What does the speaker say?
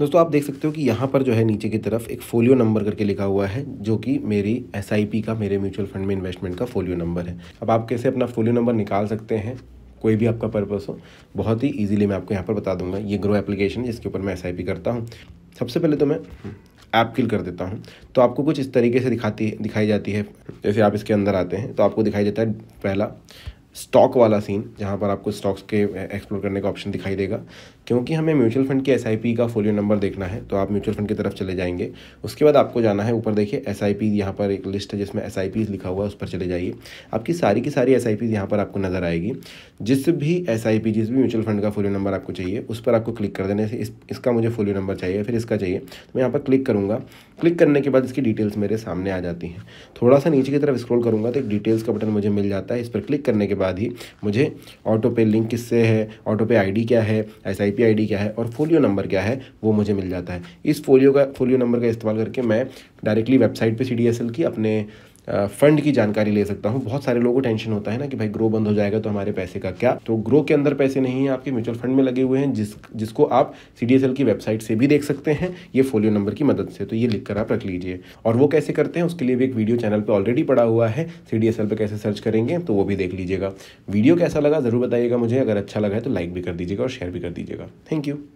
दोस्तों आप देख सकते हो कि यहाँ पर जो है नीचे की तरफ एक फोलियो नंबर करके लिखा हुआ है जो कि मेरी एस का मेरे म्यूचुअल फंड में इन्वेस्टमेंट का फोलियो नंबर है अब आप कैसे अपना फोलियो नंबर निकाल सकते हैं कोई भी आपका पर्पस हो बहुत ही ईजिली मैं आपको यहाँ पर बता दूंगा ये ग्रो एप्लीकेशन है जिसके ऊपर मैं एस करता हूँ सबसे पहले तो मैं ऐप किल कर देता हूँ तो आपको कुछ इस तरीके से दिखाती दिखाई जाती है जैसे आप इसके अंदर आते हैं तो आपको दिखाई देता है पहला स्टॉक वाला सीन जहाँ पर आपको स्टॉक्स के एक्सप्लोर करने का ऑप्शन दिखाई देगा क्योंकि हमें म्यूचुअल फंड के एस का फोलियो नंबर देखना है तो आप म्यूचुअल फंड की तरफ चले जाएंगे उसके बाद आपको जाना है ऊपर देखिए एस आई पी यहाँ पर एक लिस्ट है जिसमें एस आई लिखा हुआ है उस पर चले जाइए आपकी सारी की सारी एस आई पीज यहाँ पर आपको नज़र आएगी जिस भी एस आई पी जिस भी म्यूचुअल फंड का फोलियो नंबर आपको चाहिए उस पर आपको क्लिक कर देने से इस, इसका मुझे फोलियो नंबर चाहिए फिर इसका चाहिए तो मैं यहाँ पर क्लिक करूँगा क्लिक करने के बाद इसकी डिटेल्स मेरे सामने आ जाती हैं थोड़ा सा नीचे की तरफ स्क्रॉल करूँगा तो एक डिटेल्स का बटन मुझे मिल जाता है इस पर क्लिक करने के बाद ही मुझे ऑटो पे लिंक किससे है ऑटो पे आई क्या है एस आई पी आई क्या है और फोलियो नंबर क्या है वो मुझे मिल जाता है इस फोलियो का फोलियो नंबर का इस्तेमाल करके मैं डायरेक्टली वेबसाइट पर सी की अपने फंड की जानकारी ले सकता हूँ बहुत सारे लोगों को टेंशन होता है ना कि भाई ग्रो बंद हो जाएगा तो हमारे पैसे का क्या तो ग्रो के अंदर पैसे नहीं है आपके म्यूचुअल फंड में लगे हुए हैं जिस जिसको आप सी की वेबसाइट से भी देख सकते हैं ये फोलियो नंबर की मदद से तो ये लिख कर आप रख लीजिए और वो कैसे करते हैं उसके लिए भी एक वीडियो चैनल पर ऑलरेडी पड़ा हुआ है सी डी पे कैसे सर्च करेंगे तो वो भी देख लीजिएगा वीडियो कैसा लगा ज़रूर बताइएगा मुझे अगर अच्छा लगा है तो लाइक भी कर दीजिएगा और शेयर भी कर दीजिएगा थैंक यू